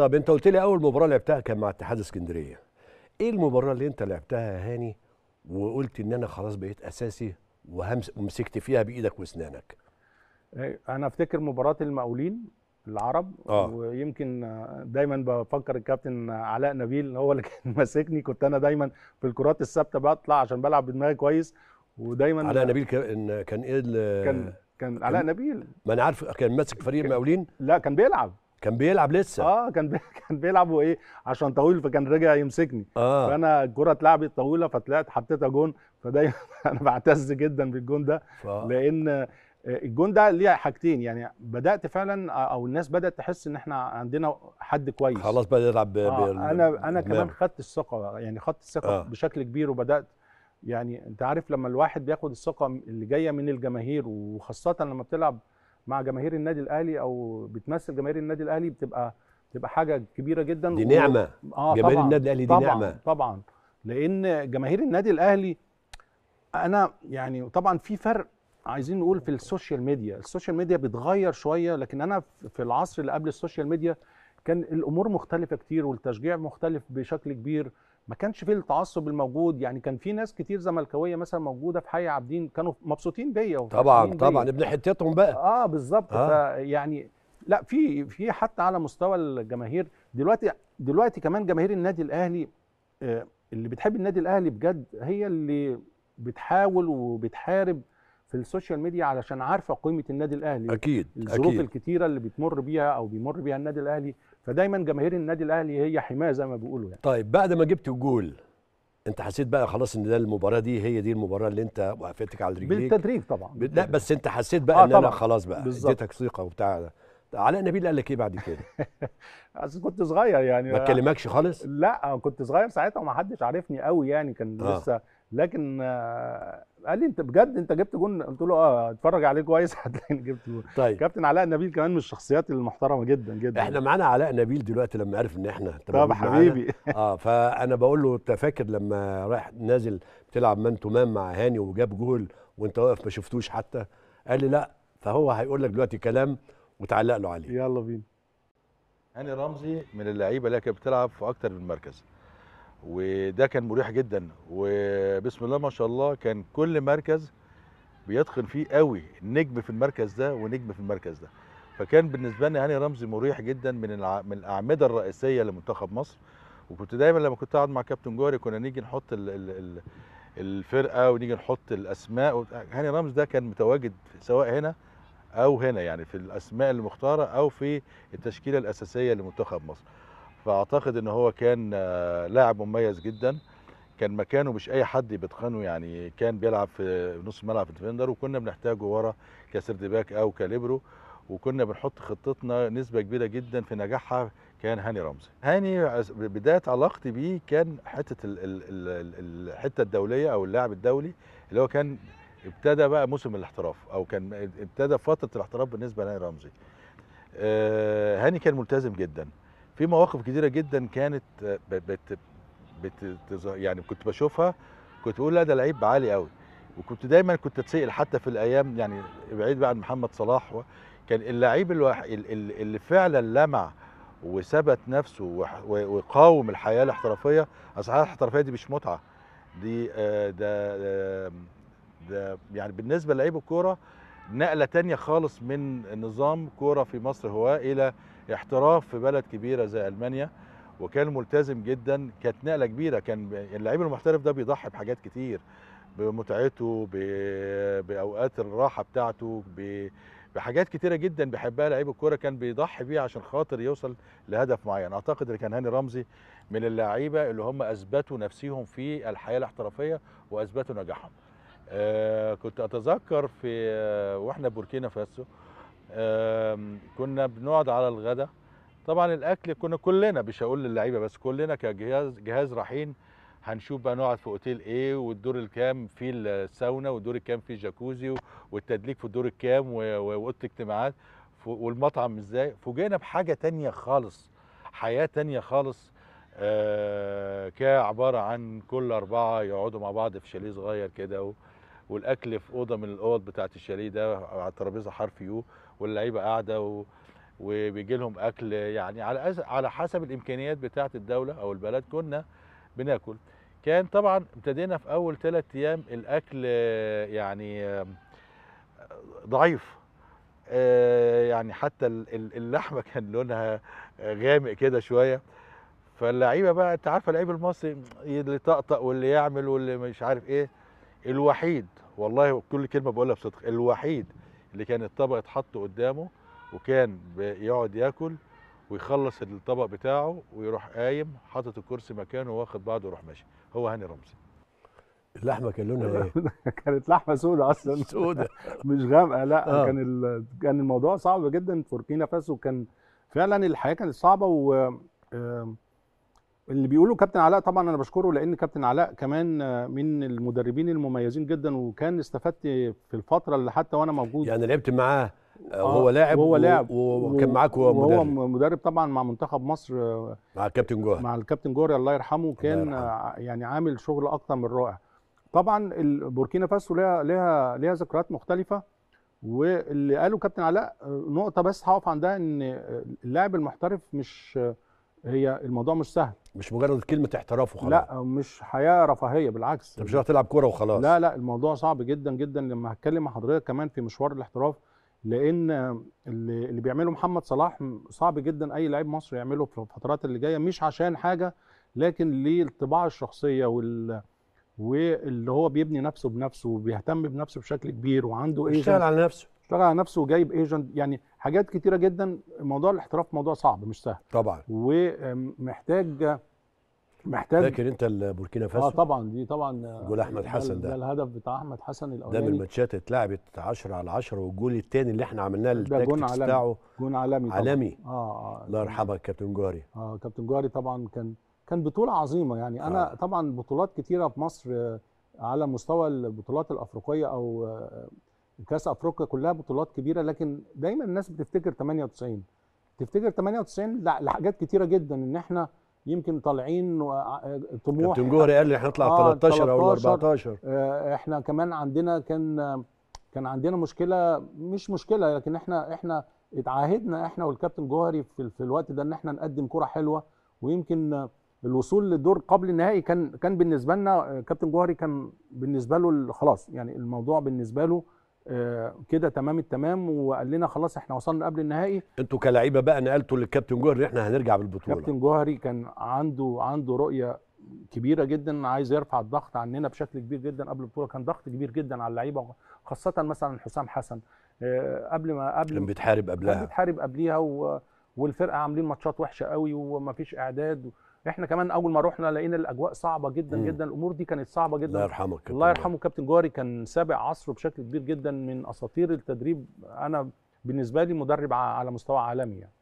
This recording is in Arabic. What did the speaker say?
طب انت قلت لي اول مباراه لعبتها كان مع اتحاد اسكندريه ايه المباراه اللي انت لعبتها يا هاني وقلت ان انا خلاص بقيت اساسي ومسكت فيها بايدك واسنانك إيه، انا افتكر مباراه المقاولين العرب آه. ويمكن دايما بفكر الكابتن علاء نبيل هو اللي كان ماسكني كنت انا دايما في الكرات الثابته بطلع عشان بلعب بدماغي كويس ودايما علاء نبيل كان كان ايه كان كان علاء نبيل ما انا عارف كان ماسك فريق المقاولين لا كان بيلعب كان بيلعب لسه اه كان بي... كان بيلعب وايه عشان طويل فكان رجع يمسكني آه. فانا الكره اتلعبت طويله فطلعت حطيتها جون فدايما انا بعتز جدا بالجون ده ف... لان الجون ده ليه حاجتين يعني بدات فعلا او الناس بدات تحس ان احنا عندنا حد كويس خلاص بدا يلعب آه انا انا كمان خدت الثقه يعني خدت الثقه آه. بشكل كبير وبدات يعني انت عارف لما الواحد بياخد الثقه اللي جايه من الجماهير وخاصه لما بتلعب مع جماهير النادي الاهلي او بتمثل جماهير النادي الاهلي بتبقى بتبقى حاجه كبيره جدا دي نعمه و... آه جماهير طبعًا النادي الاهلي دي طبعًا نعمه طبعا لان جماهير النادي الاهلي انا يعني طبعا في فرق عايزين نقول في السوشيال ميديا السوشيال ميديا بتغير شويه لكن انا في العصر اللي قبل السوشيال ميديا كان الامور مختلفه كتير والتشجيع مختلف بشكل كبير ما كانش فيه التعصب الموجود يعني كان في ناس كتير زملكاويه مثلا موجوده في حي عابدين كانوا مبسوطين بيا طبعا طبعا ابن حتتهم بقى اه بالظبط آه. فيعني لا في في حتى على مستوى الجماهير دلوقتي دلوقتي كمان جماهير النادي الاهلي آه، اللي بتحب النادي الاهلي بجد هي اللي بتحاول وبتحارب في السوشيال ميديا علشان عارفه قيمه النادي الاهلي اكيد الظروف أكيد. الكتيره اللي بتمر بيها او بيمر بيها النادي الاهلي فدايما جماهير النادي الاهلي هي حماه زي ما بيقولوا يعني طيب بعد ما جبت الجول انت حسيت بقى خلاص ان ده المباراه دي هي دي المباراه اللي انت وقفتك على رجليك بالتدريج طبعا لا بس انت حسيت بقى آه ان انا خلاص بقى اديتك ثقه وبتاع ده علاء نبيل قال لك ايه بعد كده؟ اصل كنت صغير يعني ما كلمكش خالص؟ لا كنت صغير ساعتها وما حدش عارفني قوي يعني كان آه. لسه لكن آه قال لي انت بجد انت جبت جون قلت له اه اتفرج عليه كويس هتلاقيني جبت جون طيب كابتن علاء نبيل كمان من الشخصيات المحترمه جدا جدا يعني. احنا معانا علاء نبيل دلوقتي لما عرف ان احنا طب حبيبي اه فانا بقول له انت فاكر لما رايح نازل تلعب مان تو مان مع هاني وجاب جول وانت واقف ما شفتوش حتى قال لي لا فهو هيقول لك دلوقتي كلام وتعلق له عليه يلا بينا هاني رمزي من اللعيبه اللي كانت بتلعب في اكتر من مركز وده كان مريح جدا وبسم الله ما شاء الله كان كل مركز بيتقن فيه قوي نجم في المركز ده ونجم في المركز ده فكان بالنسبه لي هاني رمزي مريح جدا من من الاعمده الرئيسيه لمنتخب مصر وكنت دايما لما كنت قاعد مع كابتن جوري كنا نيجي نحط ال ال ال الفرقه ونيجي نحط الاسماء هاني رمزي ده كان متواجد سواء هنا او هنا يعني في الاسماء المختاره او في التشكيله الاساسيه لمنتخب مصر فاعتقد ان هو كان آه، لاعب مميز جدا كان مكانه مش اي حد بيتقنه يعني كان بيلعب في نص ملعب ديفندر وكنا بنحتاجه ورا كسرد باك او كاليبرو وكنا بنحط خطتنا نسبه كبيره جدا في نجاحها كان هاني رمزي هاني آه، بدايه علاقتي بيه كان حته الحته الدوليه او اللاعب الدولي اللي هو كان ابتدى بقى موسم الاحتراف او كان ابتدى فتره الاحتراف بالنسبه لهاني رمزي آه، هاني كان ملتزم جدا في مواقف كتيره جدا كانت بت بت يعني كنت بشوفها كنت بقول لا ده لعيب عالي قوي وكنت دايما كنت اتسال حتى في الايام يعني بعيد بقى عن محمد صلاح كان اللعيب اللي فعلا لمع وثبت نفسه وقاوم الحياه الاحترافيه اصل الحياه الاحترافيه دي مش متعه دي آه، ده آه، يعني بالنسبه للعيب الكوره نقله تانية خالص من نظام كوره في مصر هو الى احتراف في بلد كبيره زي المانيا وكان ملتزم جدا كانت نقله كبيره كان اللعيب المحترف ده بيضحي بحاجات كتير بمتعته باوقات الراحه بتاعته بحاجات كتيره جدا بيحبها لعيب الكوره كان بيضحي بيها عشان خاطر يوصل لهدف معين اعتقد ان كان هاني رمزي من اللعيبه اللي هم اثبتوا نفسهم في الحياه الاحترافيه واثبتوا نجاحهم آه، كنت اتذكر في آه، واحنا بوركينا فاسو كنا بنقعد على الغداء طبعا الاكل كنا كلنا مش هقول للعيبه بس كلنا كجهاز جهاز رايحين هنشوف بقى نقعد في اوتيل ايه والدور الكام فيه الساونا والدور الكام فيه جاكوزي والتدليك في الدور الكام واوضه اجتماعات والمطعم ازاي فوجئنا بحاجه تانية خالص حياه تانية خالص آه كعباره عن كل اربعه يقعدوا مع بعض في شاليه صغير كده والاكل في اوضه من الاوض بتاعه الشاليه ده على الترابيزه حرف يو واللعيبه قاعده و... وبيجي لهم اكل يعني على أز... على حسب الامكانيات بتاعه الدوله او البلد كنا بناكل كان طبعا ابتدينا في اول ثلاث ايام الاكل يعني ضعيف آه، يعني حتى اللحمه كان لونها غامق كده شويه فاللعيبه بقى انت عارفه اللعيب المصري اللي طقطق واللي يعمل واللي مش عارف ايه الوحيد والله كل كلمه بقولها بصدق الوحيد اللي كان الطبق اتحط قدامه وكان بيقعد ياكل ويخلص الطبق بتاعه ويروح قايم حاطط الكرسي مكانه واخد بعضه ويروح ماشي هو هاني رمزي اللحمه كان لونها ايه؟ كانت لحمه سودة اصلا سودة مش غامقه لا آه. كان ال... كان الموضوع صعب جدا في بوركينا فاسو كان فعلا الحياه كانت صعبه و آه... اللي بيقوله كابتن علاء طبعا انا بشكره لان كابتن علاء كمان من المدربين المميزين جدا وكان استفدت في الفتره اللي حتى وانا موجود يعني لعبت معاه آه، وهو لاعب وهو لاعب وكان معاك وهو مدرب وهو مدرب طبعا مع منتخب مصر آه، مع الكابتن جوهر مع الكابتن جوهر الله يرحمه كان يعني عامل شغل اكتر من رائع طبعا بوركينا فاسو ليها ليها ليها ذكريات مختلفه واللي قاله كابتن علاء آه، نقطه بس هقف عندها ان اللاعب المحترف مش هي الموضوع مش سهل مش مجرد كلمه احتراف وخلاص لا مش حياه رفاهيه بالعكس انت مش هتلعب كوره وخلاص لا لا الموضوع صعب جدا جدا لما هتكلم مع حضرتك كمان في مشوار الاحتراف لان اللي, اللي بيعمله محمد صلاح صعب جدا اي لعيب مصري يعمله في الفترات اللي جايه مش عشان حاجه لكن ليه الطباع الشخصيه وال واللي هو بيبني نفسه بنفسه وبيهتم بنفسه بشكل كبير وعنده ايه بيشتغل على نفسه اشتغل على نفسه وجايب ايجنت يعني حاجات كتيره جدا موضوع الاحتراف موضوع صعب مش سهل طبعا ومحتاج محتاج فاكر انت البوركينا فاسو اه طبعا دي طبعا جول احمد حسن ده ده الهدف بتاع احمد حسن الاولاني ده من الماتشات اتلعبت 10 على 10 والجول الثاني اللي احنا عملناه التاكتكس بتاعه جون عالمي عالمي طبعاً. اه, آه، يعني الله يرحمك كابتن جوهري اه كابتن جوهري طبعا كان كان بطوله عظيمه يعني آه. انا طبعا بطولات كتيره في مصر آه، على مستوى البطولات الافريقيه او آه، كاس افريقيا كلها بطولات كبيره لكن دايما الناس بتفتكر 98 تفتكر 98 لا لحاجات كتيره جدا ان احنا يمكن طالعين آه، طموح كابتن جوهري قال لي احنا نطلع 13 آه، او 14 آه، احنا كمان عندنا كان كان عندنا مشكله مش مشكله لكن احنا احنا اتعاهدنا احنا والكابتن جوهري في, في الوقت ده ان احنا نقدم كره حلوه ويمكن الوصول للدور قبل النهائي كان كان بالنسبه لنا كابتن جوهري كان بالنسبه له خلاص يعني الموضوع بالنسبه له آه، كده تمام التمام وقال لنا خلاص احنا وصلنا قبل النهائي انتوا كلاعيبه بقى نقلتوا للكابتن جوهري احنا هنرجع بالبطوله كابتن جوهري كان عنده عنده رؤيه كبيره جدا عايز يرفع الضغط عننا بشكل كبير جدا قبل البطوله كان ضغط كبير جدا على اللعيبه خاصه مثلا حسام حسن آه، قبل ما قبل كان بيتحارب قبلها كان بيتحارب قبليها والفرقه عاملين ماتشات وحشه قوي ومفيش اعداد احنا كمان اول ما رحنا لقينا الاجواء صعبه جدا مم. جدا الامور دي كانت صعبه جدا الله يرحمه كابتن الله يرحمه كابتن جوهري كان سابق عصره بشكل كبير جدا من اساطير التدريب انا بالنسبه لي مدرب على مستوى عالمي يعني.